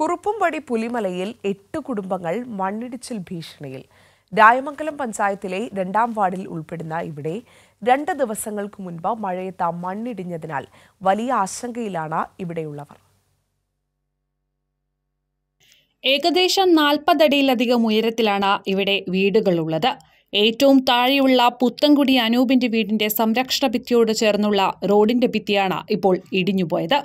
കുറുപ്പുംപടി പുലിമലയിൽ എട്ട് കുടുംബങ്ങൾ മണ്ണിടിച്ചിൽ ഭീഷണിയിൽ രായമംഗലം പഞ്ചായത്തിലെ രണ്ടാം വാർഡിൽ ഉൾപ്പെടുന്ന ഇവിടെ രണ്ട് ദിവസങ്ങൾക്ക് മുൻപ് മഴയത്ത മണ്ണിടിഞ്ഞതിനാൽ വലിയ ആശങ്കയിലാണ് ഇവിടെയുള്ളവർ ഏകദേശം നാൽപ്പതടിയിലധികം ഉയരത്തിലാണ് ഇവിടെ വീടുകളുള്ളത് ഏറ്റവും താഴെയുള്ള പുത്തൻകുടി അനൂപിന്റെ വീടിന്റെ സംരക്ഷണ ഭിത്തിയോട് ചേർന്നുള്ള റോഡിന്റെ ഭിത്തിയാണ് ഇപ്പോൾ ഇടിഞ്ഞുപോയത്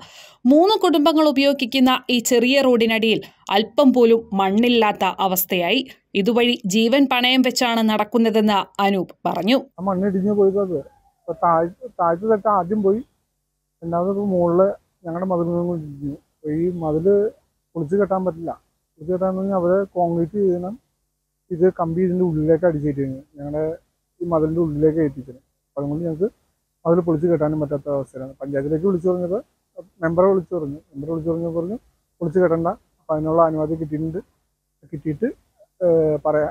മൂന്ന് കുടുംബങ്ങൾ ഉപയോഗിക്കുന്ന ഈ ചെറിയ റോഡിനടിയിൽ അല്പം പോലും മണ്ണില്ലാത്ത അവസ്ഥയായി ഇതുവഴി ജീവൻ പണയം വെച്ചാണ് നടക്കുന്നതെന്ന് അനൂപ് പറഞ്ഞു മണ്ണിടിഞ്ഞു പോയത് ആദ്യം പോയി രണ്ടാമത് മുകളില് ഞങ്ങളുടെ മതിൽ ഈ മതില് പൊളിച്ചു കെട്ടാൻ പറ്റില്ല തീർച്ചയായിട്ടും പറഞ്ഞാൽ അവരെ കോൺക്രീറ്റ് ചെയ്യണം ഇത് കമ്പി ഇതിൻ്റെ ഉള്ളിലേക്ക് അടിച്ചേറ്റിരുന്നു ഞങ്ങളുടെ ഈ മതിലിൻ്റെ ഉള്ളിലേക്ക് എത്തിക്കണം അതുകൊണ്ട് ഞങ്ങൾക്ക് അതിൽ പൊളിച്ച് കെട്ടാനും പറ്റാത്ത അവസ്ഥയാണ് പഞ്ചായത്തിലേക്ക് വിളിച്ചു പറഞ്ഞപ്പോൾ മെമ്പറെ വിളിച്ചു പറഞ്ഞു മെമ്പറെ വിളിച്ചു പറഞ്ഞപ്പോൾ പറഞ്ഞു പൊളിച്ച് കെട്ടണ്ട അപ്പം അതിനുള്ള അനുവാദം കിട്ടിയിട്ടുണ്ട് കിട്ടിയിട്ട് പറയാ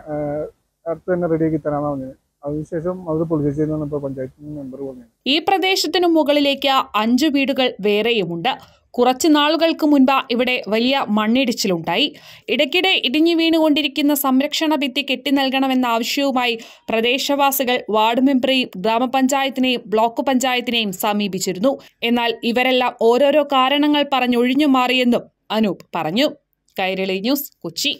അടുത്ത് തന്നെ റെഡിയാക്കി തരാമെന്നാണ് പറഞ്ഞത് അതിനുശേഷം അവർ പൊളിച്ചു ഇപ്പോൾ പഞ്ചായത്തിൽ നിന്ന് മെമ്പർ പറഞ്ഞു ഈ പ്രദേശത്തിനു മുകളിലേക്ക് അഞ്ചു വീടുകൾ വേറെയുമുണ്ട് കുറച്ച് നാളുകൾക്ക് മുൻപ് ഇവിടെ വലിയ മണ്ണിടിച്ചിലുണ്ടായി ഇടയ്ക്കിടെ ഇടിഞ്ഞു വീണുകൊണ്ടിരിക്കുന്ന സംരക്ഷണ ഭിത്തി കെട്ടി നൽകണമെന്ന ആവശ്യവുമായി പ്രദേശവാസികൾ വാർഡ് മെമ്പറേയും ഗ്രാമപഞ്ചായത്തിനെയും ബ്ലോക്ക് പഞ്ചായത്തിനെയും സമീപിച്ചിരുന്നു എന്നാൽ ഇവരെല്ലാം ഓരോരോ കാരണങ്ങൾ പറഞ്ഞൊഴിഞ്ഞു മാറിയെന്നും അനൂപ് പറഞ്ഞു കൈരളി ന്യൂസ് കൊച്ചി